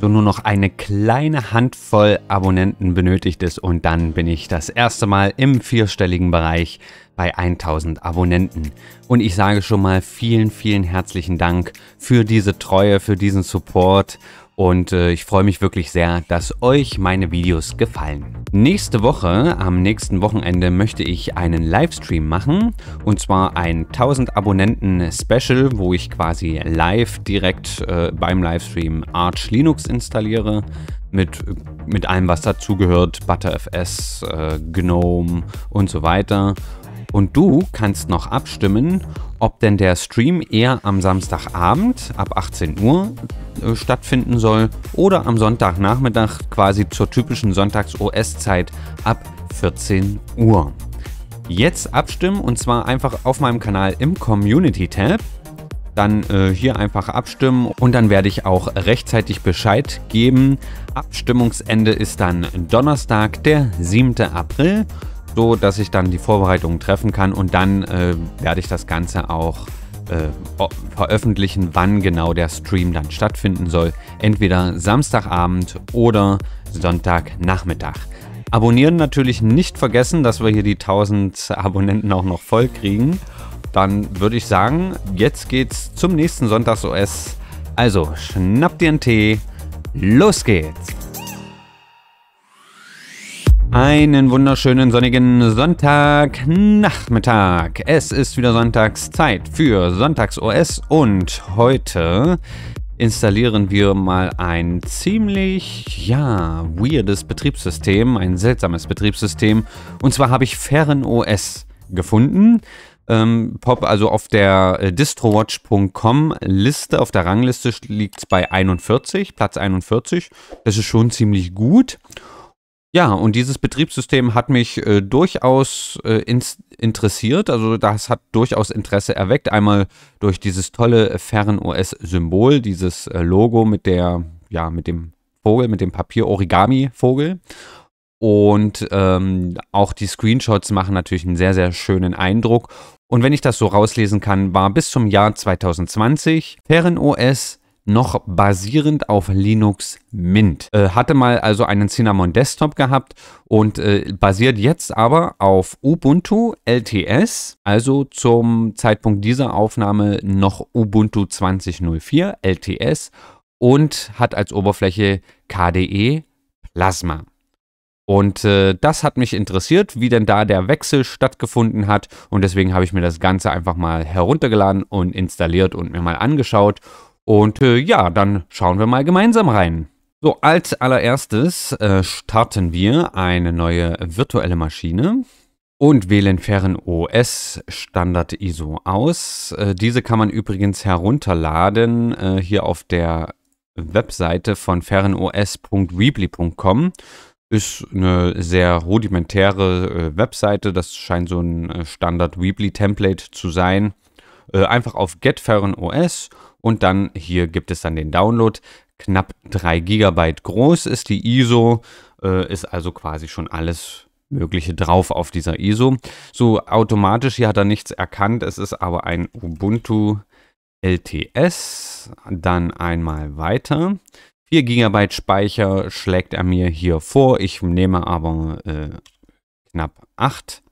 so nur noch eine kleine Handvoll Abonnenten benötigt ist und dann bin ich das erste Mal im vierstelligen Bereich bei 1000 Abonnenten. Und ich sage schon mal vielen, vielen herzlichen Dank für diese Treue, für diesen Support und äh, ich freue mich wirklich sehr, dass euch meine Videos gefallen. Nächste Woche, am nächsten Wochenende, möchte ich einen Livestream machen und zwar ein 1000 Abonnenten Special, wo ich quasi live direkt äh, beim Livestream Arch Linux installiere mit, mit allem, was dazugehört, ButterFS, äh, GNOME und so weiter. Und du kannst noch abstimmen, ob denn der Stream eher am Samstagabend ab 18 Uhr äh, stattfinden soll oder am Sonntagnachmittag quasi zur typischen Sonntags-OS-Zeit ab 14 Uhr. Jetzt abstimmen und zwar einfach auf meinem Kanal im Community-Tab dann äh, hier einfach abstimmen und dann werde ich auch rechtzeitig Bescheid geben. Abstimmungsende ist dann Donnerstag, der 7. April, so dass ich dann die Vorbereitungen treffen kann und dann äh, werde ich das Ganze auch äh, veröffentlichen, wann genau der Stream dann stattfinden soll. Entweder Samstagabend oder Sonntagnachmittag. Abonnieren natürlich nicht vergessen, dass wir hier die 1000 Abonnenten auch noch voll kriegen. Dann würde ich sagen, jetzt geht's zum nächsten Sonntags OS. Also schnappt dir einen Tee, los geht's! Einen wunderschönen sonnigen Sonntagnachmittag. Es ist wieder Sonntagszeit für Sonntags OS und heute installieren wir mal ein ziemlich, ja, weirdes Betriebssystem, ein seltsames Betriebssystem. Und zwar habe ich FerrenOS gefunden. Ähm, Pop, also auf der äh, distrowatch.com Liste, auf der Rangliste liegt es bei 41, Platz 41. Das ist schon ziemlich gut. Ja, und dieses Betriebssystem hat mich äh, durchaus äh, interessiert. Also das hat durchaus Interesse erweckt. Einmal durch dieses tolle Fernos-Symbol, dieses äh, Logo mit der, ja, mit dem Vogel, mit dem Papier-Origami-Vogel. Und ähm, auch die Screenshots machen natürlich einen sehr, sehr schönen Eindruck. Und wenn ich das so rauslesen kann, war bis zum Jahr 2020 FerrenOS noch basierend auf Linux Mint. Äh, hatte mal also einen Cinnamon Desktop gehabt und äh, basiert jetzt aber auf Ubuntu LTS, also zum Zeitpunkt dieser Aufnahme noch Ubuntu 2004 LTS und hat als Oberfläche KDE Plasma. Und äh, das hat mich interessiert, wie denn da der Wechsel stattgefunden hat. Und deswegen habe ich mir das Ganze einfach mal heruntergeladen und installiert und mir mal angeschaut. Und äh, ja, dann schauen wir mal gemeinsam rein. So, als allererstes äh, starten wir eine neue virtuelle Maschine und wählen FerrenOS Standard ISO aus. Äh, diese kann man übrigens herunterladen äh, hier auf der Webseite von ferrenos.weebly.com. Ist eine sehr rudimentäre äh, Webseite. Das scheint so ein äh, Standard Weebly-Template zu sein. einfach auf GetFerrenOS OS und dann hier gibt es dann den Download. Knapp 3 GB groß ist die ISO, äh, ist also quasi schon alles Mögliche drauf auf dieser ISO. So automatisch hier hat er nichts erkannt. Es ist aber ein Ubuntu LTS. Dann einmal weiter. 4 GB Speicher schlägt er mir hier vor. Ich nehme aber äh, knapp 8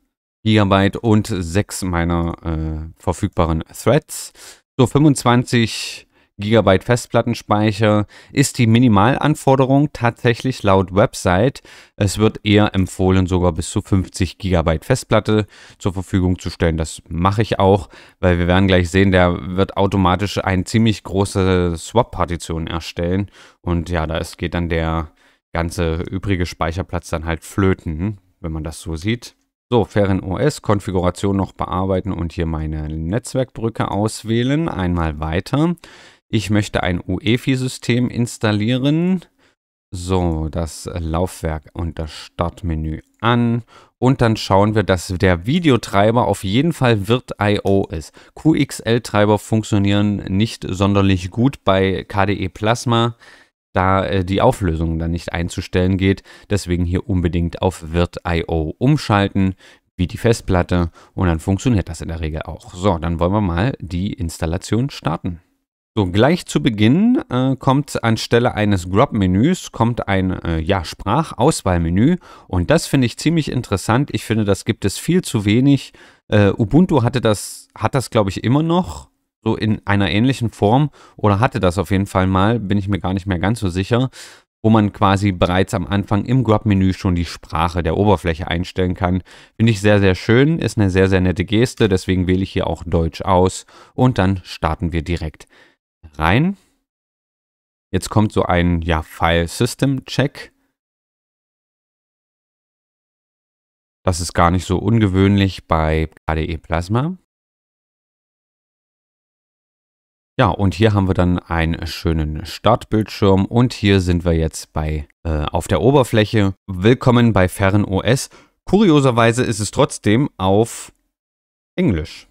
GB und 6 meiner äh, verfügbaren Threads. So 25 GB Festplattenspeicher ist die Minimalanforderung tatsächlich laut Website. Es wird eher empfohlen, sogar bis zu 50 GB Festplatte zur Verfügung zu stellen. Das mache ich auch, weil wir werden gleich sehen, der wird automatisch eine ziemlich große Swap-Partition erstellen. Und ja, da geht dann der ganze übrige Speicherplatz dann halt flöten, wenn man das so sieht. So, FerrenOS, Konfiguration noch bearbeiten und hier meine Netzwerkbrücke auswählen. Einmal weiter. Ich möchte ein UEFI-System installieren. So, das Laufwerk und das Startmenü an. Und dann schauen wir, dass der Videotreiber auf jeden Fall Wirt.io ist. QXL-Treiber funktionieren nicht sonderlich gut bei KDE Plasma da äh, die Auflösung dann nicht einzustellen geht. Deswegen hier unbedingt auf Wirt.io umschalten, wie die Festplatte und dann funktioniert das in der Regel auch. So, dann wollen wir mal die Installation starten. So, gleich zu Beginn äh, kommt anstelle eines Grub-Menüs kommt ein äh, ja, Sprachauswahlmenü und das finde ich ziemlich interessant. Ich finde, das gibt es viel zu wenig. Äh, Ubuntu hatte das, hat das glaube ich immer noch so in einer ähnlichen Form oder hatte das auf jeden Fall mal, bin ich mir gar nicht mehr ganz so sicher, wo man quasi bereits am Anfang im Grub-Menü schon die Sprache der Oberfläche einstellen kann. Finde ich sehr, sehr schön, ist eine sehr, sehr nette Geste, deswegen wähle ich hier auch Deutsch aus und dann starten wir direkt rein. Jetzt kommt so ein ja, File-System-Check. Das ist gar nicht so ungewöhnlich bei KDE Plasma. Ja, und hier haben wir dann einen schönen Startbildschirm und hier sind wir jetzt bei äh, auf der Oberfläche. Willkommen bei FernOS. Kurioserweise ist es trotzdem auf Englisch.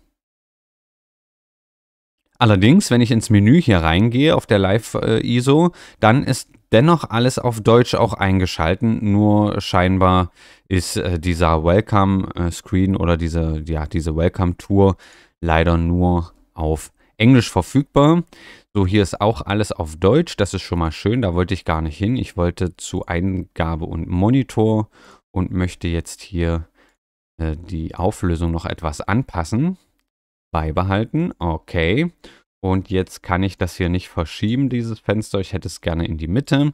Allerdings, wenn ich ins Menü hier reingehe auf der Live-ISO, dann ist dennoch alles auf Deutsch auch eingeschalten, nur scheinbar ist äh, dieser Welcome-Screen äh, oder diese, ja, diese Welcome-Tour leider nur auf Englisch. Englisch verfügbar. So, hier ist auch alles auf Deutsch. Das ist schon mal schön. Da wollte ich gar nicht hin. Ich wollte zu Eingabe und Monitor und möchte jetzt hier äh, die Auflösung noch etwas anpassen. Beibehalten. Okay. Und jetzt kann ich das hier nicht verschieben, dieses Fenster. Ich hätte es gerne in die Mitte.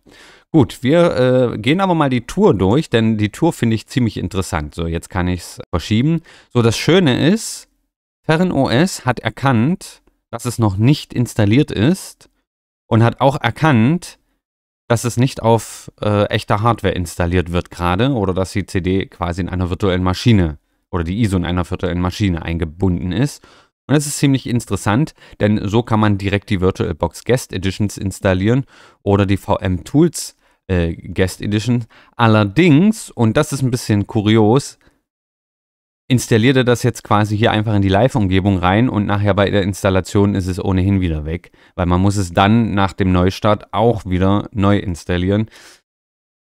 Gut, wir äh, gehen aber mal die Tour durch, denn die Tour finde ich ziemlich interessant. So, jetzt kann ich es verschieben. So, das Schöne ist, FernOS hat erkannt, dass es noch nicht installiert ist und hat auch erkannt, dass es nicht auf äh, echter Hardware installiert wird gerade oder dass die CD quasi in einer virtuellen Maschine oder die ISO in einer virtuellen Maschine eingebunden ist. Und das ist ziemlich interessant, denn so kann man direkt die VirtualBox Guest Editions installieren oder die VM Tools äh, Guest Edition. Allerdings, und das ist ein bisschen kurios, installiert er das jetzt quasi hier einfach in die Live-Umgebung rein und nachher bei der Installation ist es ohnehin wieder weg, weil man muss es dann nach dem Neustart auch wieder neu installieren.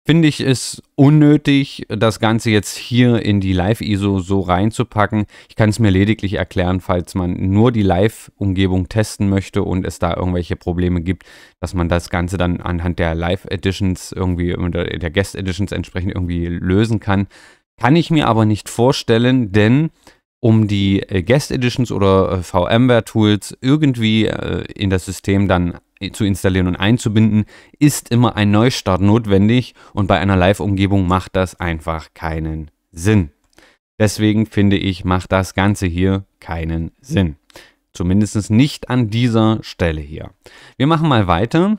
Finde ich es unnötig, das Ganze jetzt hier in die Live-ISO so reinzupacken. Ich kann es mir lediglich erklären, falls man nur die Live-Umgebung testen möchte und es da irgendwelche Probleme gibt, dass man das Ganze dann anhand der Live-Editions irgendwie, oder der Guest-Editions entsprechend irgendwie lösen kann. Kann ich mir aber nicht vorstellen, denn um die äh, Guest Editions oder äh, VMware-Tools irgendwie äh, in das System dann zu installieren und einzubinden, ist immer ein Neustart notwendig und bei einer Live-Umgebung macht das einfach keinen Sinn. Deswegen finde ich, macht das Ganze hier keinen Sinn. Zumindest nicht an dieser Stelle hier. Wir machen mal weiter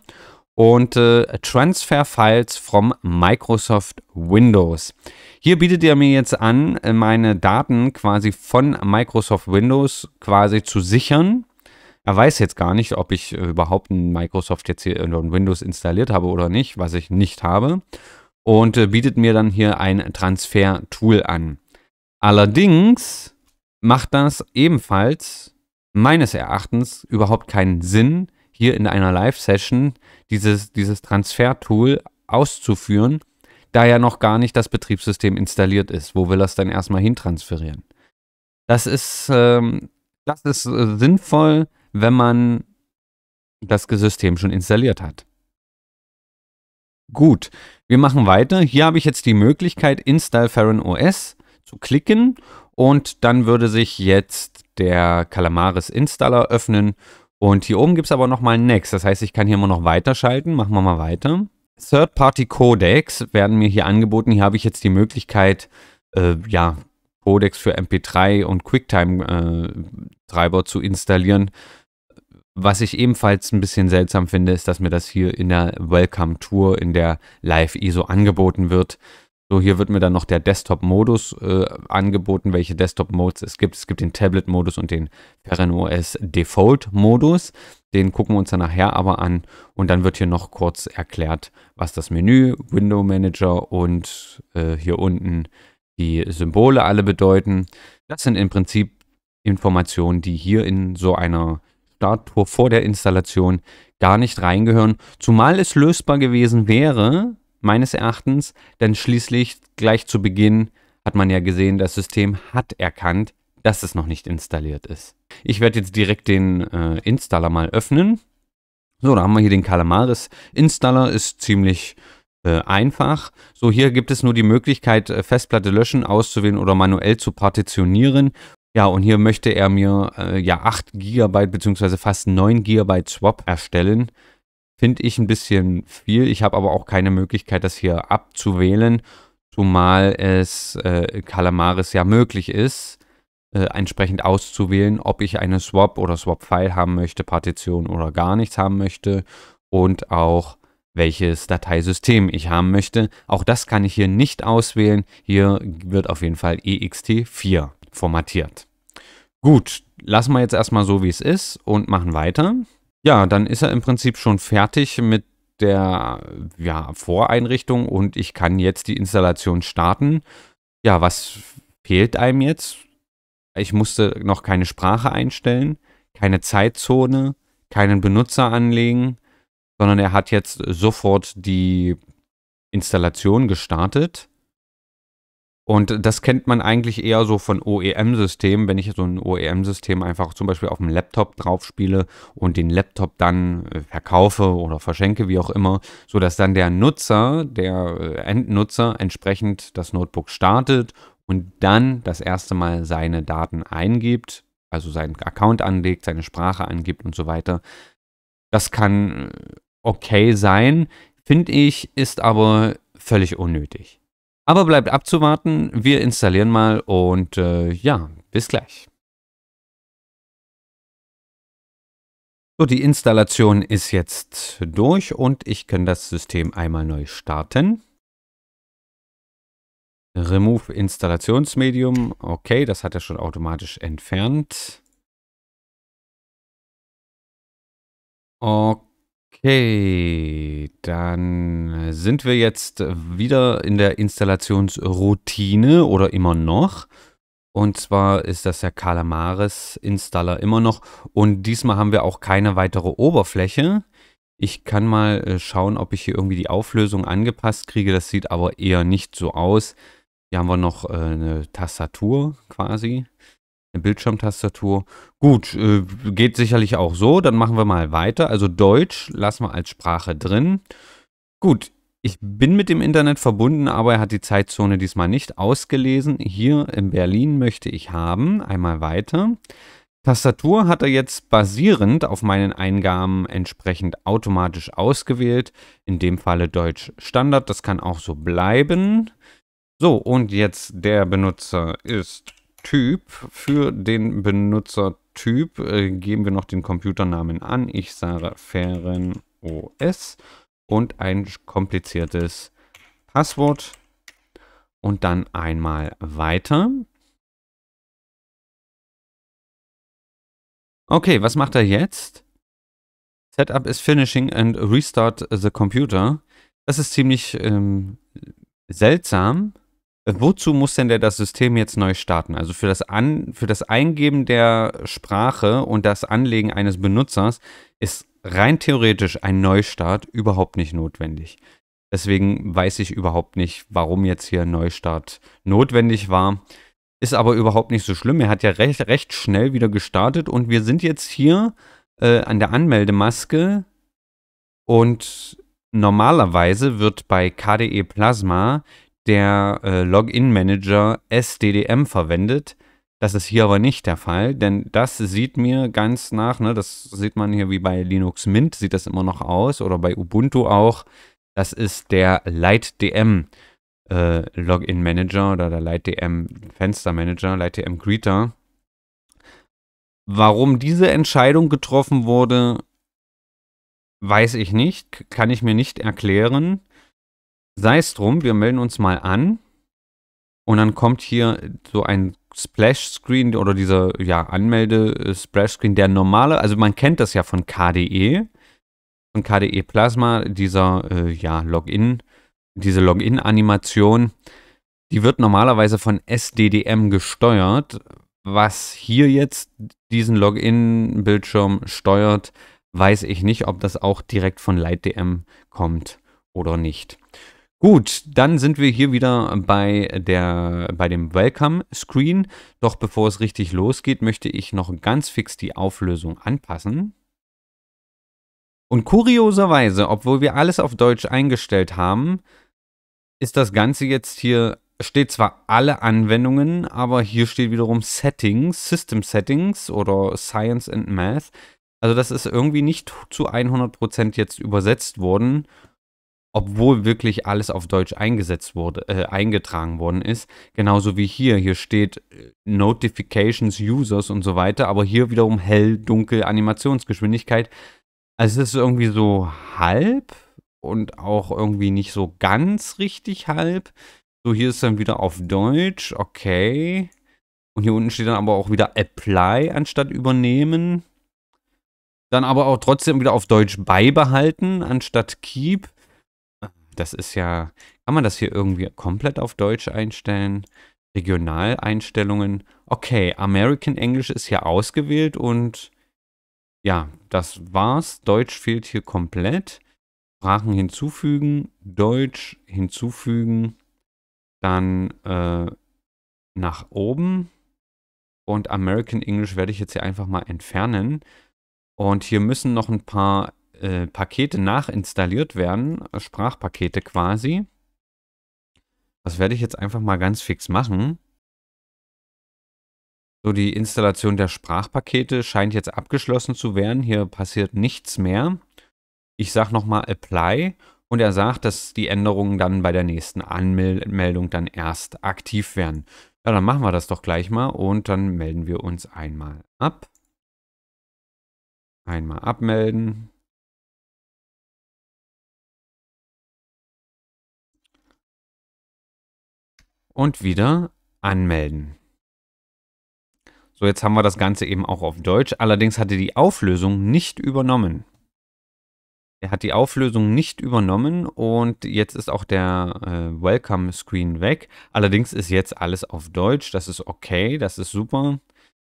und äh, Transfer Files from Microsoft Windows. Hier bietet er mir jetzt an, äh, meine Daten quasi von Microsoft Windows quasi zu sichern. Er weiß jetzt gar nicht, ob ich äh, überhaupt ein Microsoft jetzt hier oder ein Windows installiert habe oder nicht, was ich nicht habe. Und äh, bietet mir dann hier ein Transfer-Tool an. Allerdings macht das ebenfalls meines Erachtens überhaupt keinen Sinn, hier in einer Live-Session dieses, dieses Transfer-Tool auszuführen, da ja noch gar nicht das Betriebssystem installiert ist. Wo will das dann erstmal hintransferieren? Das ist, ähm, das ist äh, sinnvoll, wenn man das System schon installiert hat. Gut, wir machen weiter. Hier habe ich jetzt die Möglichkeit, Install Farron OS zu klicken und dann würde sich jetzt der Calamaris Installer öffnen und hier oben gibt es aber nochmal Next. Das heißt, ich kann hier immer noch weiterschalten. Machen wir mal weiter. Third-Party-Codecs werden mir hier angeboten. Hier habe ich jetzt die Möglichkeit, äh, ja, Codecs für MP3 und QuickTime-Treiber äh, zu installieren. Was ich ebenfalls ein bisschen seltsam finde, ist, dass mir das hier in der Welcome Tour, in der Live-ISO angeboten wird. So, hier wird mir dann noch der Desktop-Modus äh, angeboten, welche Desktop-Modes es gibt. Es gibt den Tablet-Modus und den FernOS Default-Modus. Den gucken wir uns dann nachher aber an. Und dann wird hier noch kurz erklärt, was das Menü, Window Manager und äh, hier unten die Symbole alle bedeuten. Das sind im Prinzip Informationen, die hier in so einer Starttour vor der Installation gar nicht reingehören. Zumal es lösbar gewesen wäre, meines Erachtens, denn schließlich gleich zu Beginn hat man ja gesehen, das System hat erkannt, dass es noch nicht installiert ist. Ich werde jetzt direkt den äh, Installer mal öffnen. So, da haben wir hier den Calamaris. Installer ist ziemlich äh, einfach. So, hier gibt es nur die Möglichkeit, äh, Festplatte löschen, auszuwählen oder manuell zu partitionieren. Ja, und hier möchte er mir äh, ja 8 GB bzw. fast 9 GB Swap erstellen finde ich ein bisschen viel. Ich habe aber auch keine Möglichkeit, das hier abzuwählen, zumal es äh, Calamaris ja möglich ist, äh, entsprechend auszuwählen, ob ich eine Swap oder Swap-File haben möchte, Partition oder gar nichts haben möchte und auch welches Dateisystem ich haben möchte. Auch das kann ich hier nicht auswählen. Hier wird auf jeden Fall EXT4 formatiert. Gut, lassen wir jetzt erstmal so, wie es ist und machen weiter. Ja, dann ist er im Prinzip schon fertig mit der ja, Voreinrichtung und ich kann jetzt die Installation starten. Ja, was fehlt einem jetzt? Ich musste noch keine Sprache einstellen, keine Zeitzone, keinen Benutzer anlegen, sondern er hat jetzt sofort die Installation gestartet. Und das kennt man eigentlich eher so von OEM-Systemen, wenn ich so ein OEM-System einfach zum Beispiel auf dem Laptop drauf spiele und den Laptop dann äh, verkaufe oder verschenke, wie auch immer, sodass dann der Nutzer, der äh, Endnutzer entsprechend das Notebook startet und dann das erste Mal seine Daten eingibt, also seinen Account anlegt, seine Sprache angibt und so weiter. Das kann äh, okay sein, finde ich, ist aber völlig unnötig. Aber bleibt abzuwarten. Wir installieren mal und äh, ja, bis gleich. So, die Installation ist jetzt durch und ich kann das System einmal neu starten. Remove Installationsmedium. Okay, das hat er schon automatisch entfernt. Okay. Okay, dann sind wir jetzt wieder in der Installationsroutine oder immer noch. Und zwar ist das der Calamares Installer immer noch. Und diesmal haben wir auch keine weitere Oberfläche. Ich kann mal äh, schauen, ob ich hier irgendwie die Auflösung angepasst kriege. Das sieht aber eher nicht so aus. Hier haben wir noch äh, eine Tastatur quasi. Eine Bildschirmtastatur. Gut, äh, geht sicherlich auch so. Dann machen wir mal weiter. Also Deutsch lassen wir als Sprache drin. Gut, ich bin mit dem Internet verbunden, aber er hat die Zeitzone diesmal nicht ausgelesen. Hier in Berlin möchte ich haben. Einmal weiter. Tastatur hat er jetzt basierend auf meinen Eingaben entsprechend automatisch ausgewählt. In dem Falle Deutsch Standard. Das kann auch so bleiben. So, und jetzt der Benutzer ist Typ. Für den Benutzertyp äh, geben wir noch den Computernamen an. Ich sage Feren OS und ein kompliziertes Passwort. Und dann einmal weiter. Okay, was macht er jetzt? Setup is finishing and restart the computer. Das ist ziemlich ähm, seltsam. Wozu muss denn der das System jetzt neu starten? Also für das, An für das Eingeben der Sprache und das Anlegen eines Benutzers ist rein theoretisch ein Neustart überhaupt nicht notwendig. Deswegen weiß ich überhaupt nicht, warum jetzt hier ein Neustart notwendig war. Ist aber überhaupt nicht so schlimm. Er hat ja recht, recht schnell wieder gestartet und wir sind jetzt hier äh, an der Anmeldemaske und normalerweise wird bei KDE Plasma der äh, Login-Manager SDDM verwendet. Das ist hier aber nicht der Fall, denn das sieht mir ganz nach, ne, das sieht man hier wie bei Linux Mint, sieht das immer noch aus oder bei Ubuntu auch. Das ist der LightDM äh, Login Manager oder der LightDM Fenster Manager, LightDM Greeter. Warum diese Entscheidung getroffen wurde, weiß ich nicht, kann ich mir nicht erklären. Sei es drum, wir melden uns mal an. Und dann kommt hier so ein Splash-Screen oder dieser ja, Anmelde-Splash-Screen, der normale, also man kennt das ja von KDE, von KDE Plasma, dieser äh, ja, Login, diese Login-Animation, die wird normalerweise von SDDM gesteuert. Was hier jetzt diesen Login-Bildschirm steuert, weiß ich nicht, ob das auch direkt von LightDM kommt oder nicht. Gut, dann sind wir hier wieder bei, der, bei dem Welcome-Screen. Doch bevor es richtig losgeht, möchte ich noch ganz fix die Auflösung anpassen. Und kurioserweise, obwohl wir alles auf Deutsch eingestellt haben, ist das Ganze jetzt hier, steht zwar alle Anwendungen, aber hier steht wiederum Settings, System Settings oder Science and Math. Also das ist irgendwie nicht zu 100% jetzt übersetzt worden obwohl wirklich alles auf Deutsch eingesetzt wurde, äh, eingetragen worden ist. Genauso wie hier. Hier steht äh, Notifications, Users und so weiter, aber hier wiederum hell, dunkel, Animationsgeschwindigkeit. Also es ist irgendwie so halb und auch irgendwie nicht so ganz richtig halb. So, hier ist dann wieder auf Deutsch, okay. Und hier unten steht dann aber auch wieder Apply anstatt übernehmen. Dann aber auch trotzdem wieder auf Deutsch beibehalten anstatt Keep. Das ist ja, kann man das hier irgendwie komplett auf Deutsch einstellen? Regionaleinstellungen. Okay, American English ist hier ausgewählt und ja, das war's. Deutsch fehlt hier komplett. Sprachen hinzufügen, Deutsch hinzufügen, dann äh, nach oben und American English werde ich jetzt hier einfach mal entfernen. Und hier müssen noch ein paar äh, Pakete nachinstalliert werden, Sprachpakete quasi. Das werde ich jetzt einfach mal ganz fix machen. So, die Installation der Sprachpakete scheint jetzt abgeschlossen zu werden. Hier passiert nichts mehr. Ich sage nochmal Apply und er sagt, dass die Änderungen dann bei der nächsten Anmeldung dann erst aktiv werden. Ja, dann machen wir das doch gleich mal und dann melden wir uns einmal ab. Einmal abmelden. und wieder anmelden. So, jetzt haben wir das Ganze eben auch auf Deutsch. Allerdings hat er die Auflösung nicht übernommen. Er hat die Auflösung nicht übernommen und jetzt ist auch der äh, Welcome Screen weg. Allerdings ist jetzt alles auf Deutsch. Das ist okay, das ist super.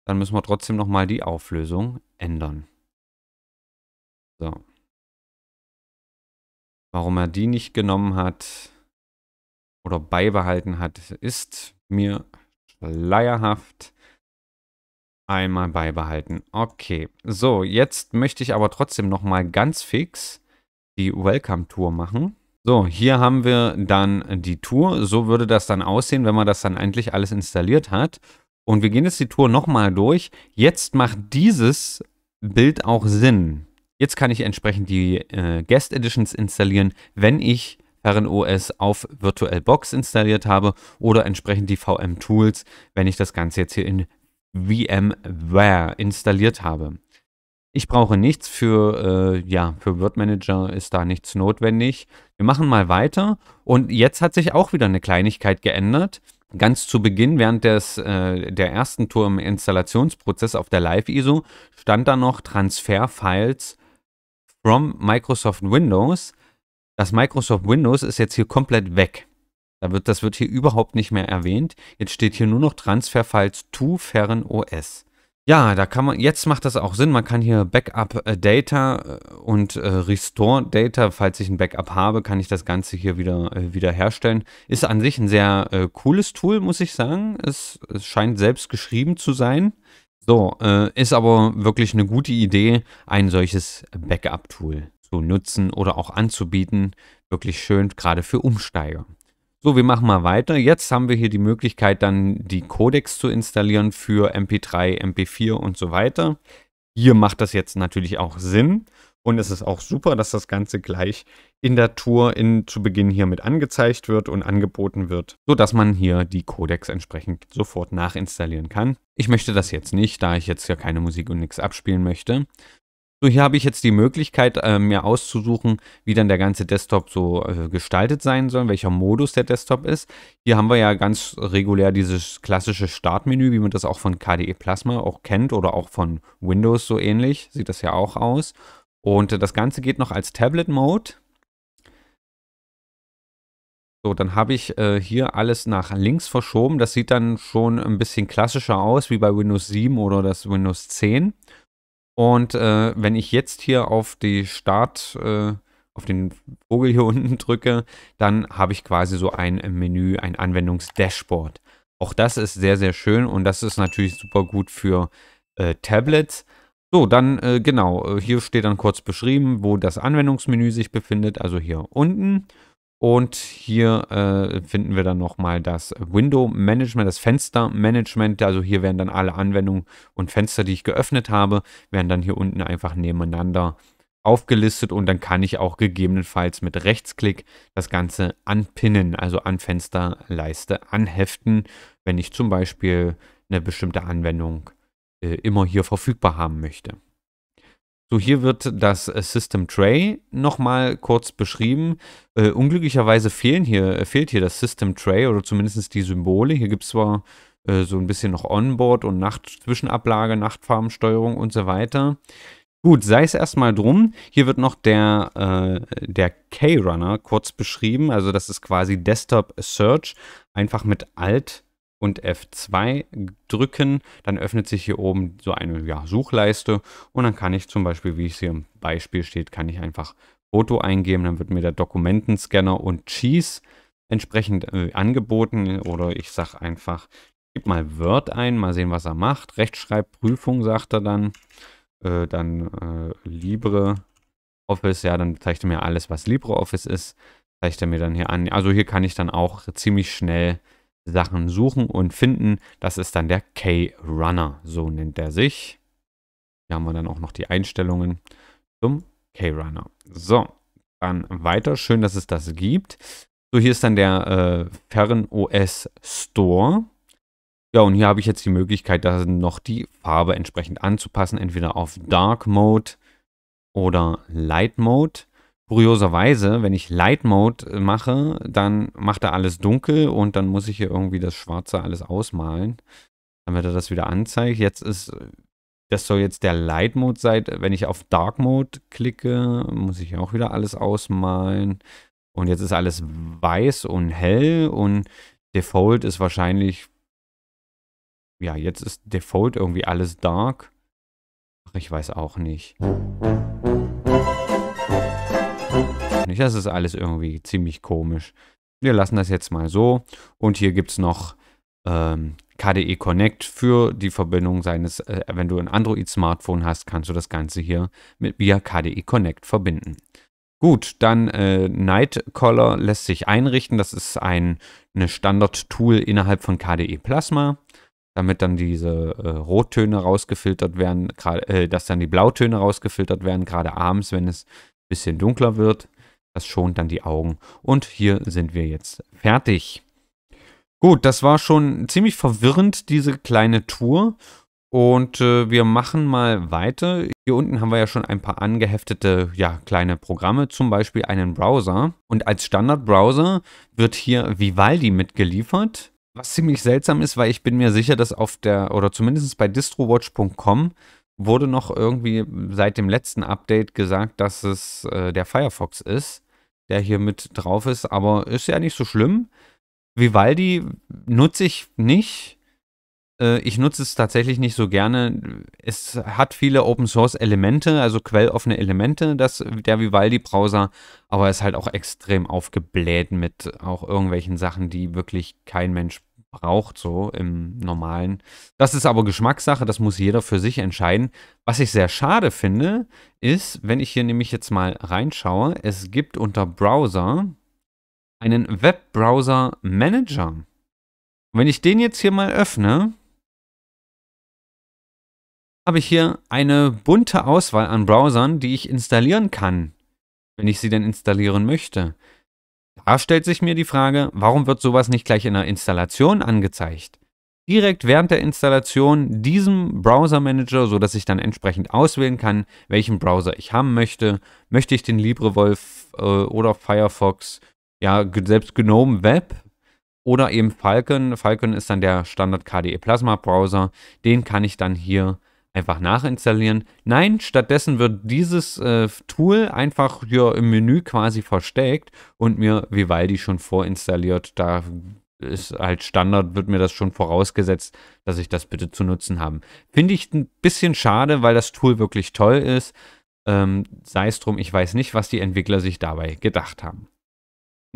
Dann müssen wir trotzdem nochmal die Auflösung ändern. So. Warum er die nicht genommen hat, oder beibehalten hat, ist mir schleierhaft. Einmal beibehalten. Okay, so, jetzt möchte ich aber trotzdem nochmal ganz fix die Welcome-Tour machen. So, hier haben wir dann die Tour. So würde das dann aussehen, wenn man das dann endlich alles installiert hat. Und wir gehen jetzt die Tour nochmal durch. Jetzt macht dieses Bild auch Sinn. Jetzt kann ich entsprechend die äh, Guest Editions installieren, wenn ich OS auf VirtualBox installiert habe oder entsprechend die VM-Tools, wenn ich das Ganze jetzt hier in VMware installiert habe. Ich brauche nichts für, äh, ja, für WordManager ist da nichts notwendig. Wir machen mal weiter und jetzt hat sich auch wieder eine Kleinigkeit geändert. Ganz zu Beginn, während des, äh, der ersten Tour im Installationsprozess auf der Live-ISO, stand da noch Transfer Files from Microsoft Windows. Das Microsoft Windows ist jetzt hier komplett weg. Da wird, das wird hier überhaupt nicht mehr erwähnt. Jetzt steht hier nur noch Transfer Files to Fern OS. Ja, da kann man, jetzt macht das auch Sinn. Man kann hier Backup äh, Data äh, und äh, Restore Data, falls ich ein Backup habe, kann ich das Ganze hier wieder, äh, wieder herstellen. Ist an sich ein sehr äh, cooles Tool, muss ich sagen. Es, es, scheint selbst geschrieben zu sein. So, äh, ist aber wirklich eine gute Idee, ein solches Backup-Tool zu nutzen oder auch anzubieten. Wirklich schön, gerade für Umsteiger. So, wir machen mal weiter. Jetzt haben wir hier die Möglichkeit, dann die Codecs zu installieren für MP3, MP4 und so weiter. Hier macht das jetzt natürlich auch Sinn. Und es ist auch super, dass das Ganze gleich in der Tour in, zu Beginn hiermit angezeigt wird und angeboten wird, sodass man hier die Codecs entsprechend sofort nachinstallieren kann. Ich möchte das jetzt nicht, da ich jetzt ja keine Musik und nichts abspielen möchte. So, hier habe ich jetzt die Möglichkeit, äh, mir auszusuchen, wie dann der ganze Desktop so äh, gestaltet sein soll, welcher Modus der Desktop ist. Hier haben wir ja ganz regulär dieses klassische Startmenü, wie man das auch von KDE Plasma auch kennt oder auch von Windows so ähnlich. Sieht das ja auch aus. Und äh, das Ganze geht noch als Tablet-Mode. So, dann habe ich äh, hier alles nach links verschoben. Das sieht dann schon ein bisschen klassischer aus, wie bei Windows 7 oder das Windows 10. Und äh, wenn ich jetzt hier auf die Start, äh, auf den Vogel hier unten drücke, dann habe ich quasi so ein Menü, ein Anwendungs-Dashboard. Auch das ist sehr, sehr schön und das ist natürlich super gut für äh, Tablets. So, dann äh, genau, äh, hier steht dann kurz beschrieben, wo das Anwendungsmenü sich befindet, also hier unten. Und hier äh, finden wir dann nochmal das Window Management, das Fenster Management. Also hier werden dann alle Anwendungen und Fenster, die ich geöffnet habe, werden dann hier unten einfach nebeneinander aufgelistet und dann kann ich auch gegebenenfalls mit Rechtsklick das Ganze anpinnen, also an Fensterleiste anheften, wenn ich zum Beispiel eine bestimmte Anwendung äh, immer hier verfügbar haben möchte. So, hier wird das äh, System Tray nochmal kurz beschrieben. Äh, unglücklicherweise fehlen hier, äh, fehlt hier das System Tray oder zumindest die Symbole. Hier gibt es zwar äh, so ein bisschen noch Onboard und Nacht Zwischenablage, Nachtfarbensteuerung und so weiter. Gut, sei es erstmal drum. Hier wird noch der, äh, der K-Runner kurz beschrieben. Also das ist quasi Desktop Search. Einfach mit Alt und F2 drücken, dann öffnet sich hier oben so eine ja, Suchleiste und dann kann ich zum Beispiel, wie es hier im Beispiel steht, kann ich einfach Foto eingeben, dann wird mir der Dokumentenscanner und Cheese entsprechend äh, angeboten oder ich sage einfach, gib mal Word ein, mal sehen, was er macht. Rechtschreibprüfung sagt er dann, äh, dann äh, LibreOffice, ja, dann zeigt er mir alles, was LibreOffice ist, zeigt er mir dann hier an. Also hier kann ich dann auch ziemlich schnell Sachen suchen und finden. Das ist dann der K-Runner, so nennt er sich. Hier haben wir dann auch noch die Einstellungen zum K-Runner. So, dann weiter. Schön, dass es das gibt. So, hier ist dann der äh, OS Store. Ja, und hier habe ich jetzt die Möglichkeit, da noch die Farbe entsprechend anzupassen, entweder auf Dark Mode oder Light Mode. Kurioserweise, wenn ich Light Mode äh, mache, dann macht er alles dunkel und dann muss ich hier irgendwie das Schwarze alles ausmalen, damit er das wieder anzeigt. Jetzt ist, das soll jetzt der Light Mode sein. Wenn ich auf Dark Mode klicke, muss ich auch wieder alles ausmalen. Und jetzt ist alles weiß und hell und Default ist wahrscheinlich, ja, jetzt ist Default irgendwie alles dark. Ach, ich weiß auch nicht auch nicht. Das ist alles irgendwie ziemlich komisch. Wir lassen das jetzt mal so. Und hier gibt es noch ähm, KDE Connect für die Verbindung seines, äh, wenn du ein Android-Smartphone hast, kannst du das Ganze hier mit via KDE Connect verbinden. Gut, dann äh, Nightcaller lässt sich einrichten. Das ist ein Standard-Tool innerhalb von KDE Plasma, damit dann diese äh, Rottöne rausgefiltert werden, grad, äh, dass dann die Blautöne rausgefiltert werden, gerade abends, wenn es ein bisschen dunkler wird. Das schont dann die Augen. Und hier sind wir jetzt fertig. Gut, das war schon ziemlich verwirrend, diese kleine Tour. Und äh, wir machen mal weiter. Hier unten haben wir ja schon ein paar angeheftete ja, kleine Programme, zum Beispiel einen Browser. Und als Standardbrowser wird hier Vivaldi mitgeliefert. Was ziemlich seltsam ist, weil ich bin mir sicher, dass auf der, oder zumindest bei distrowatch.com wurde noch irgendwie seit dem letzten Update gesagt, dass es äh, der Firefox ist der hier mit drauf ist, aber ist ja nicht so schlimm. Vivaldi nutze ich nicht. Äh, ich nutze es tatsächlich nicht so gerne. Es hat viele Open Source Elemente, also quelloffene Elemente, das, der Vivaldi Browser, aber ist halt auch extrem aufgebläht mit auch irgendwelchen Sachen, die wirklich kein Mensch braucht, so im normalen. Das ist aber Geschmackssache, das muss jeder für sich entscheiden. Was ich sehr schade finde, ist, wenn ich hier nämlich jetzt mal reinschaue, es gibt unter Browser einen Webbrowser Manager. wenn ich den jetzt hier mal öffne, habe ich hier eine bunte Auswahl an Browsern, die ich installieren kann, wenn ich sie denn installieren möchte. Da ah, stellt sich mir die Frage, warum wird sowas nicht gleich in der Installation angezeigt? Direkt während der Installation diesem Browser Manager, sodass ich dann entsprechend auswählen kann, welchen Browser ich haben möchte. Möchte ich den LibreWolf äh, oder Firefox, ja, selbst GNOME Web oder eben Falcon. Falcon ist dann der Standard KDE Plasma Browser. Den kann ich dann hier einfach nachinstallieren. Nein, stattdessen wird dieses äh, Tool einfach hier im Menü quasi versteckt und mir Vivaldi schon vorinstalliert. Da ist halt Standard, wird mir das schon vorausgesetzt, dass ich das bitte zu nutzen habe. Finde ich ein bisschen schade, weil das Tool wirklich toll ist. Ähm, Sei es drum, ich weiß nicht, was die Entwickler sich dabei gedacht haben.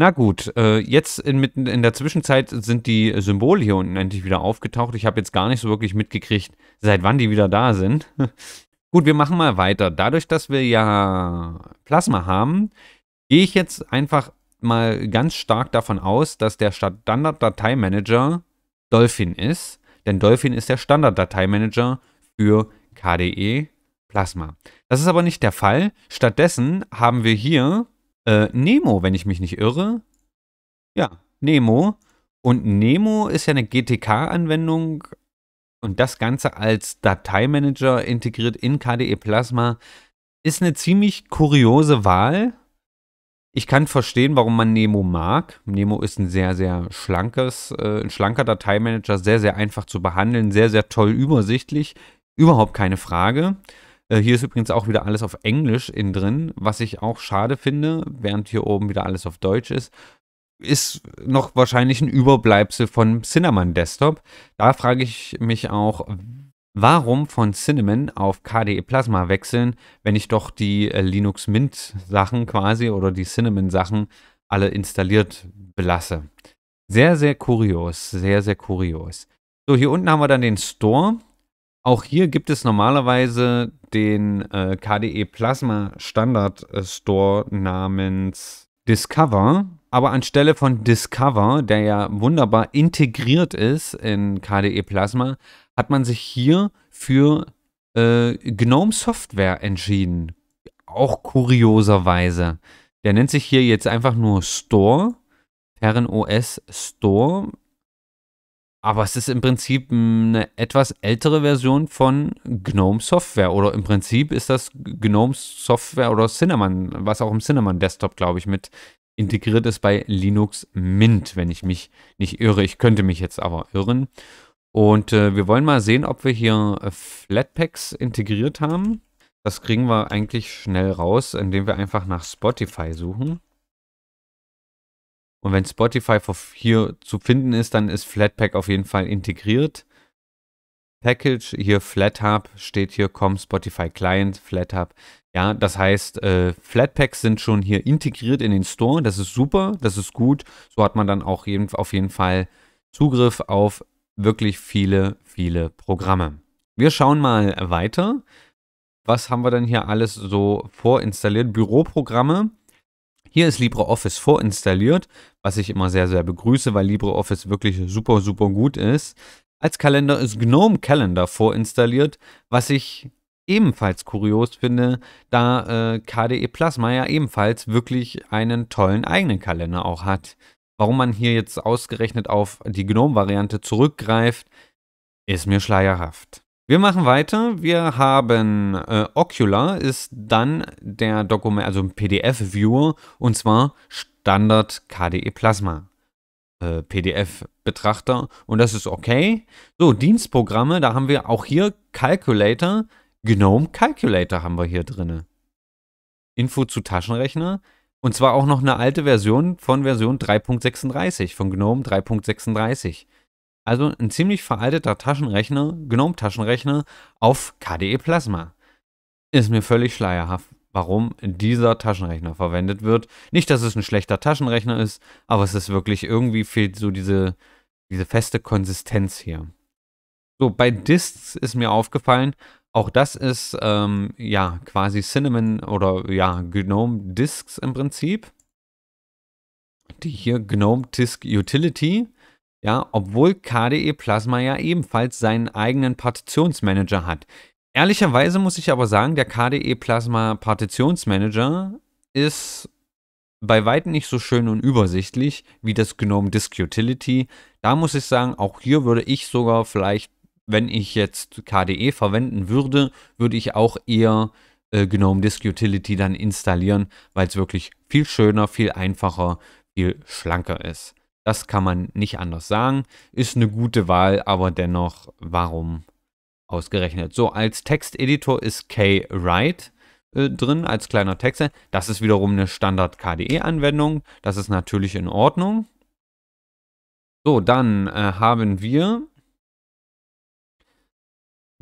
Na gut, äh, jetzt inmitten in der Zwischenzeit sind die Symbole hier unten endlich wieder aufgetaucht. Ich habe jetzt gar nicht so wirklich mitgekriegt, seit wann die wieder da sind. gut, wir machen mal weiter. Dadurch, dass wir ja Plasma haben, gehe ich jetzt einfach mal ganz stark davon aus, dass der Standard-Dateimanager Dolphin ist. Denn Dolphin ist der Standard-Dateimanager für KDE Plasma. Das ist aber nicht der Fall. Stattdessen haben wir hier äh, Nemo, wenn ich mich nicht irre. Ja, Nemo. Und Nemo ist ja eine GTK-Anwendung und das Ganze als Dateimanager integriert in KDE Plasma ist eine ziemlich kuriose Wahl. Ich kann verstehen, warum man Nemo mag. Nemo ist ein sehr, sehr schlankes, äh, ein schlanker Dateimanager, sehr, sehr einfach zu behandeln, sehr, sehr toll übersichtlich. Überhaupt keine Frage. Äh, hier ist übrigens auch wieder alles auf Englisch innen drin, was ich auch schade finde, während hier oben wieder alles auf Deutsch ist. Ist noch wahrscheinlich ein Überbleibsel von Cinnamon Desktop. Da frage ich mich auch, warum von Cinnamon auf KDE Plasma wechseln, wenn ich doch die äh, Linux Mint Sachen quasi oder die Cinnamon Sachen alle installiert belasse. Sehr, sehr kurios, sehr, sehr kurios. So, hier unten haben wir dann den Store. Auch hier gibt es normalerweise den äh, KDE Plasma Standard äh, Store namens Discover. Aber anstelle von Discover, der ja wunderbar integriert ist in KDE Plasma, hat man sich hier für äh, GNOME Software entschieden. Auch kurioserweise. Der nennt sich hier jetzt einfach nur Store, FerrenOS Store, aber es ist im Prinzip eine etwas ältere Version von GNOME Software. Oder im Prinzip ist das GNOME Software oder Cinnamon, was auch im Cinnamon Desktop, glaube ich, mit integriert ist bei Linux Mint, wenn ich mich nicht irre. Ich könnte mich jetzt aber irren. Und äh, wir wollen mal sehen, ob wir hier äh, Flatpaks integriert haben. Das kriegen wir eigentlich schnell raus, indem wir einfach nach Spotify suchen. Und wenn Spotify hier zu finden ist, dann ist Flatpak auf jeden Fall integriert. Package, hier FlatHub, steht hier com Spotify Client, FlatHub. Ja, das heißt, äh, Flatpaks sind schon hier integriert in den Store. Das ist super, das ist gut. So hat man dann auch jeden, auf jeden Fall Zugriff auf wirklich viele, viele Programme. Wir schauen mal weiter. Was haben wir denn hier alles so vorinstalliert? Büroprogramme. Hier ist LibreOffice vorinstalliert, was ich immer sehr, sehr begrüße, weil LibreOffice wirklich super, super gut ist. Als Kalender ist GNOME Calendar vorinstalliert, was ich ebenfalls kurios finde, da äh, KDE Plasma ja ebenfalls wirklich einen tollen eigenen Kalender auch hat. Warum man hier jetzt ausgerechnet auf die GNOME-Variante zurückgreift, ist mir schleierhaft. Wir machen weiter. Wir haben äh, Ocular ist dann der Dokument, also ein PDF-Viewer und zwar Standard KDE Plasma. Äh, PDF-Betrachter und das ist okay. So, Dienstprogramme, da haben wir auch hier Calculator, GNOME Calculator haben wir hier drin. Info zu Taschenrechner und zwar auch noch eine alte Version von Version 3.36, von GNOME 3.36. Also ein ziemlich veralteter Taschenrechner, Gnome-Taschenrechner auf KDE Plasma. Ist mir völlig schleierhaft, warum dieser Taschenrechner verwendet wird. Nicht, dass es ein schlechter Taschenrechner ist, aber es ist wirklich, irgendwie fehlt so diese, diese feste Konsistenz hier. So, bei Disks ist mir aufgefallen, auch das ist ähm, ja quasi Cinnamon oder ja GNOME Disks im Prinzip. Die hier GNOME Disk Utility ja, obwohl KDE Plasma ja ebenfalls seinen eigenen Partitionsmanager hat. Ehrlicherweise muss ich aber sagen, der KDE Plasma Partitionsmanager ist bei weitem nicht so schön und übersichtlich wie das GNOME Disk Utility. Da muss ich sagen, auch hier würde ich sogar vielleicht, wenn ich jetzt KDE verwenden würde, würde ich auch eher äh, GNOME Disk Utility dann installieren, weil es wirklich viel schöner, viel einfacher, viel schlanker ist. Das kann man nicht anders sagen. Ist eine gute Wahl, aber dennoch, warum ausgerechnet? So, als Texteditor ist K-Write äh, drin, als kleiner Texter. Das ist wiederum eine Standard-KDE-Anwendung. Das ist natürlich in Ordnung. So, dann äh, haben wir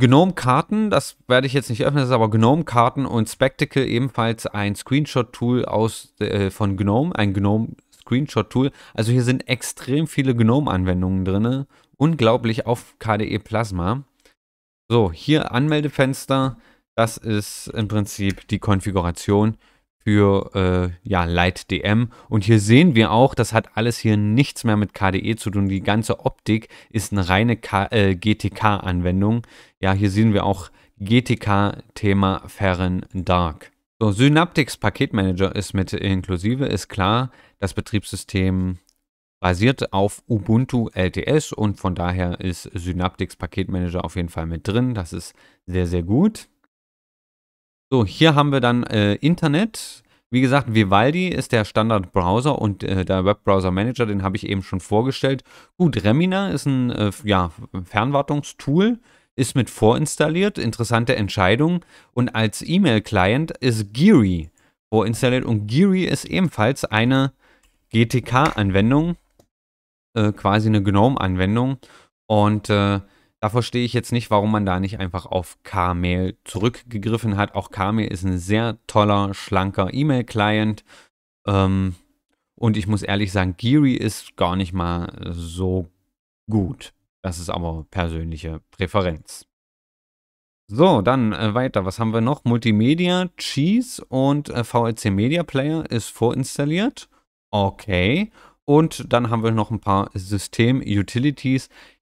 GNOME-Karten, das werde ich jetzt nicht öffnen, das ist aber GNOME-Karten und Spectacle ebenfalls ein Screenshot-Tool äh, von GNOME, ein GNOME Screenshot-Tool. Also hier sind extrem viele GNOME-Anwendungen drin. Unglaublich auf KDE Plasma. So, hier Anmeldefenster. Das ist im Prinzip die Konfiguration für äh, ja, LightDM. Und hier sehen wir auch, das hat alles hier nichts mehr mit KDE zu tun. Die ganze Optik ist eine reine äh, GTK-Anwendung. Ja, hier sehen wir auch GTK-Thema Feren Dark. So, Synaptics Paketmanager ist mit inklusive, ist klar. Das Betriebssystem basiert auf Ubuntu LTS und von daher ist Synaptics Paketmanager auf jeden Fall mit drin. Das ist sehr, sehr gut. So, hier haben wir dann äh, Internet. Wie gesagt, Vivaldi ist der Standardbrowser und äh, der Webbrowser Manager, den habe ich eben schon vorgestellt. Gut, Remina ist ein äh, ja, Fernwartungstool ist mit vorinstalliert, interessante Entscheidung. Und als E-Mail-Client ist Geary vorinstalliert. Und Geary ist ebenfalls eine GTK-Anwendung, äh, quasi eine GNOME-Anwendung. Und äh, da verstehe ich jetzt nicht, warum man da nicht einfach auf k zurückgegriffen hat. Auch k ist ein sehr toller, schlanker E-Mail-Client. Ähm, und ich muss ehrlich sagen, Geary ist gar nicht mal so gut. Das ist aber persönliche Präferenz. So, dann äh, weiter. Was haben wir noch? Multimedia, Cheese und äh, VLC Media Player ist vorinstalliert. Okay. Und dann haben wir noch ein paar System-Utilities.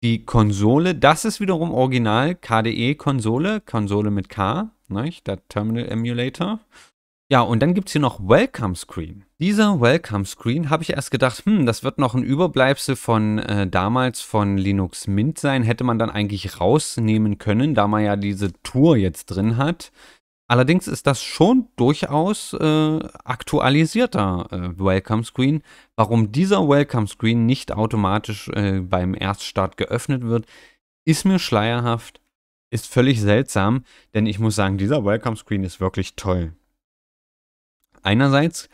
Die Konsole, das ist wiederum original KDE-Konsole, Konsole mit K, nicht? der Terminal Emulator. Ja, und dann gibt es hier noch Welcome Screen. Dieser Welcome Screen habe ich erst gedacht, hm, das wird noch ein Überbleibsel von äh, damals von Linux Mint sein. Hätte man dann eigentlich rausnehmen können, da man ja diese Tour jetzt drin hat. Allerdings ist das schon durchaus äh, aktualisierter äh, Welcome Screen. Warum dieser Welcome Screen nicht automatisch äh, beim Erststart geöffnet wird, ist mir schleierhaft, ist völlig seltsam, denn ich muss sagen, dieser Welcome Screen ist wirklich toll. Einerseits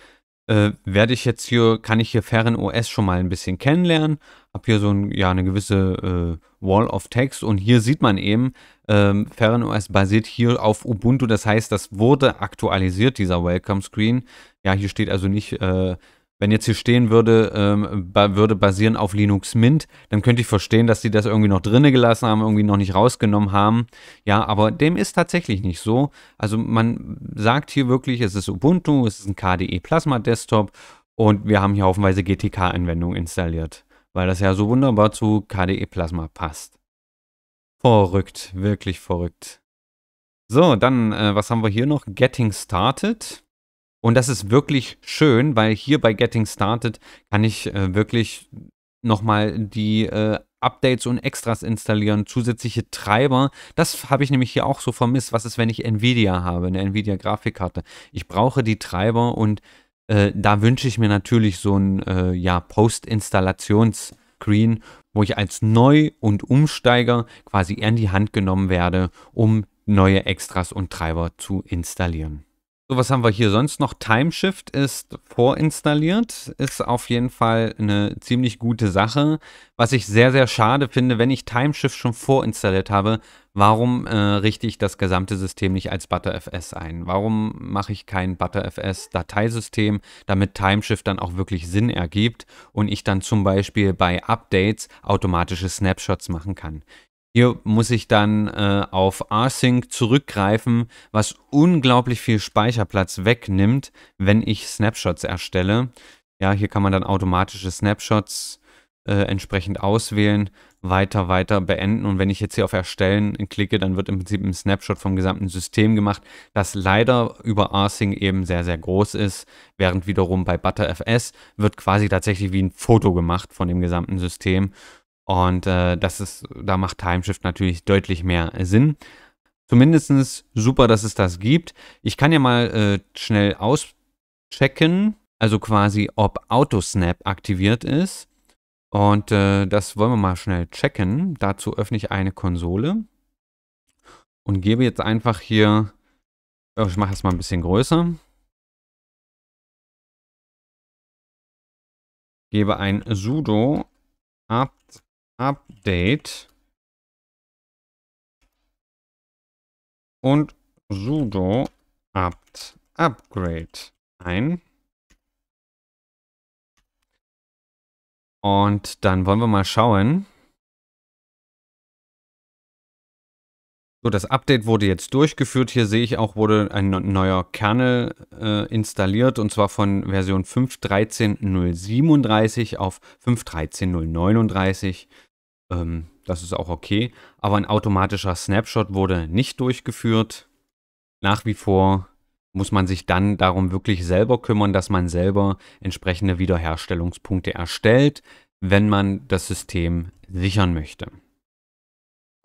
äh, werde ich jetzt hier, kann ich hier FerrenOS schon mal ein bisschen kennenlernen, habe hier so ein, ja, eine gewisse äh, Wall of Text und hier sieht man eben, ähm, FerrenOS basiert hier auf Ubuntu, das heißt, das wurde aktualisiert, dieser Welcome Screen. Ja, hier steht also nicht äh, wenn jetzt hier stehen würde, ähm, ba würde basieren auf Linux Mint, dann könnte ich verstehen, dass sie das irgendwie noch drinne gelassen haben, irgendwie noch nicht rausgenommen haben. Ja, aber dem ist tatsächlich nicht so. Also man sagt hier wirklich, es ist Ubuntu, es ist ein KDE Plasma Desktop und wir haben hier haufenweise GTK-Anwendungen installiert, weil das ja so wunderbar zu KDE Plasma passt. Verrückt, wirklich verrückt. So, dann, äh, was haben wir hier noch? Getting Started. Und das ist wirklich schön, weil hier bei Getting Started kann ich äh, wirklich nochmal die äh, Updates und Extras installieren, zusätzliche Treiber. Das habe ich nämlich hier auch so vermisst. Was ist, wenn ich Nvidia habe, eine Nvidia-Grafikkarte? Ich brauche die Treiber und äh, da wünsche ich mir natürlich so ein äh, ja, Post-Installations-Screen, wo ich als Neu- und Umsteiger quasi in die Hand genommen werde, um neue Extras und Treiber zu installieren. So, was haben wir hier sonst noch? Timeshift ist vorinstalliert, ist auf jeden Fall eine ziemlich gute Sache. Was ich sehr, sehr schade finde, wenn ich Timeshift schon vorinstalliert habe, warum äh, richte ich das gesamte System nicht als ButterFS ein? Warum mache ich kein ButterFS-Dateisystem, damit Timeshift dann auch wirklich Sinn ergibt und ich dann zum Beispiel bei Updates automatische Snapshots machen kann? Hier muss ich dann äh, auf rsync zurückgreifen, was unglaublich viel Speicherplatz wegnimmt, wenn ich Snapshots erstelle. Ja, hier kann man dann automatische Snapshots äh, entsprechend auswählen, weiter, weiter beenden. Und wenn ich jetzt hier auf Erstellen klicke, dann wird im Prinzip ein Snapshot vom gesamten System gemacht, das leider über rsync eben sehr, sehr groß ist. Während wiederum bei ButterFS wird quasi tatsächlich wie ein Foto gemacht von dem gesamten System. Und äh, das ist, da macht Timeshift natürlich deutlich mehr Sinn. Zumindest super, dass es das gibt. Ich kann ja mal äh, schnell auschecken, also quasi, ob Autosnap aktiviert ist. Und äh, das wollen wir mal schnell checken. Dazu öffne ich eine Konsole und gebe jetzt einfach hier, oh, ich mache es mal ein bisschen größer, gebe ein sudo apt Update und sudo apt upgrade ein. Und dann wollen wir mal schauen, So, das Update wurde jetzt durchgeführt. Hier sehe ich auch, wurde ein neuer Kernel äh, installiert und zwar von Version 5.13.037 auf 5.13.039. Ähm, das ist auch okay. Aber ein automatischer Snapshot wurde nicht durchgeführt. Nach wie vor muss man sich dann darum wirklich selber kümmern, dass man selber entsprechende Wiederherstellungspunkte erstellt, wenn man das System sichern möchte.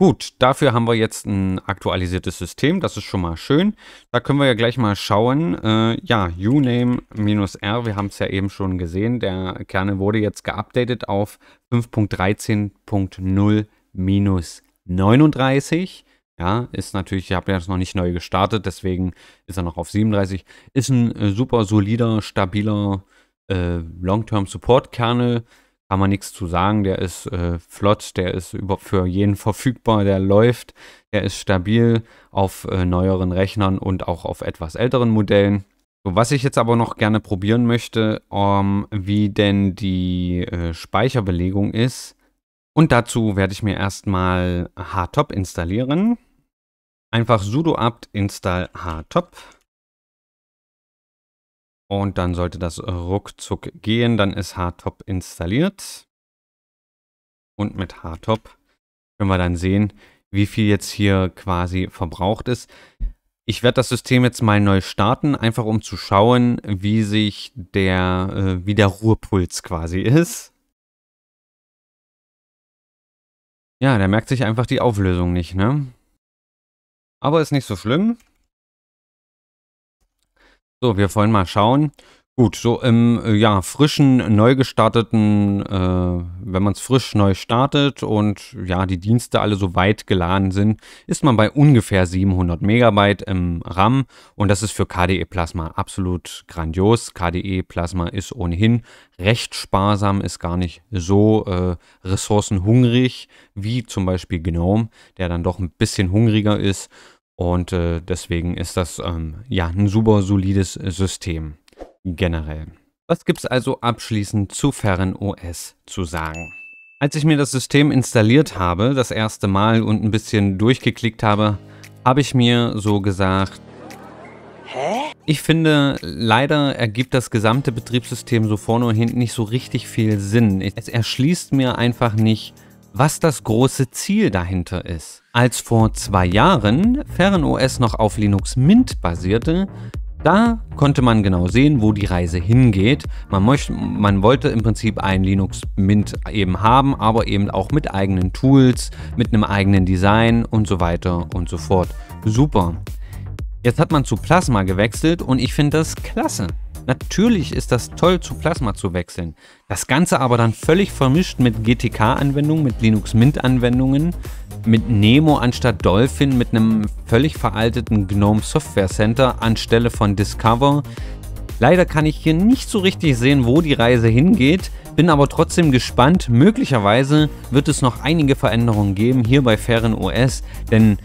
Gut, dafür haben wir jetzt ein aktualisiertes System, das ist schon mal schön. Da können wir ja gleich mal schauen. Äh, ja, uname-r, wir haben es ja eben schon gesehen, der Kernel wurde jetzt geupdatet auf 5.13.0-39. Ja, ist natürlich, ich habe das noch nicht neu gestartet, deswegen ist er noch auf 37. Ist ein äh, super solider, stabiler äh, Long-Term-Support-Kernel kann man nichts zu sagen. Der ist äh, flott, der ist über, für jeden verfügbar, der läuft, der ist stabil auf äh, neueren Rechnern und auch auf etwas älteren Modellen. So, was ich jetzt aber noch gerne probieren möchte, ähm, wie denn die äh, Speicherbelegung ist. Und dazu werde ich mir erstmal Htop installieren. Einfach sudo apt install htop. Und dann sollte das ruckzuck gehen. Dann ist Hardtop installiert. Und mit Hardtop können wir dann sehen, wie viel jetzt hier quasi verbraucht ist. Ich werde das System jetzt mal neu starten, einfach um zu schauen, wie sich der, äh, wie der Ruhepuls quasi ist. Ja, der merkt sich einfach die Auflösung nicht, ne? Aber ist nicht so schlimm. So, wir wollen mal schauen. Gut, so im äh, ja, frischen, neu gestarteten, äh, wenn man es frisch neu startet und ja, die Dienste alle so weit geladen sind, ist man bei ungefähr 700 Megabyte im RAM und das ist für KDE Plasma absolut grandios. KDE Plasma ist ohnehin recht sparsam, ist gar nicht so äh, ressourcenhungrig wie zum Beispiel GNOME, der dann doch ein bisschen hungriger ist und äh, deswegen ist das ähm, ja ein super solides System generell. Was gibt es also abschließend zu FerrenOS zu sagen? Als ich mir das System installiert habe, das erste Mal und ein bisschen durchgeklickt habe, habe ich mir so gesagt, Hä? ich finde, leider ergibt das gesamte Betriebssystem so vorne und hinten nicht so richtig viel Sinn. Es erschließt mir einfach nicht, was das große Ziel dahinter ist. Als vor zwei Jahren FernOS noch auf Linux Mint basierte, da konnte man genau sehen, wo die Reise hingeht. Man, möchte, man wollte im Prinzip ein Linux Mint eben haben, aber eben auch mit eigenen Tools, mit einem eigenen Design und so weiter und so fort. Super. Jetzt hat man zu Plasma gewechselt und ich finde das klasse. Natürlich ist das toll, zu Plasma zu wechseln. Das Ganze aber dann völlig vermischt mit GTK-Anwendungen, mit Linux Mint-Anwendungen mit Nemo anstatt Dolphin, mit einem völlig veralteten GNOME Software Center anstelle von Discover. Leider kann ich hier nicht so richtig sehen, wo die Reise hingeht, bin aber trotzdem gespannt. Möglicherweise wird es noch einige Veränderungen geben hier bei Fairen OS, denn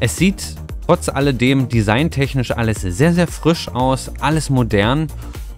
es sieht trotz alledem designtechnisch alles sehr, sehr frisch aus, alles modern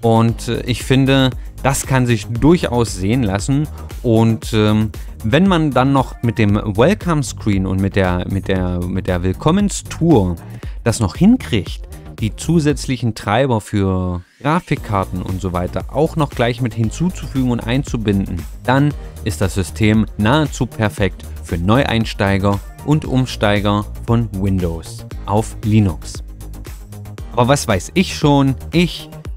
und äh, ich finde, das kann sich durchaus sehen lassen und ähm, wenn man dann noch mit dem Welcome Screen und mit der, mit der, mit der Willkommenstour das noch hinkriegt, die zusätzlichen Treiber für Grafikkarten und so weiter auch noch gleich mit hinzuzufügen und einzubinden, dann ist das System nahezu perfekt für Neueinsteiger und Umsteiger von Windows auf Linux. Aber was weiß ich schon? Ich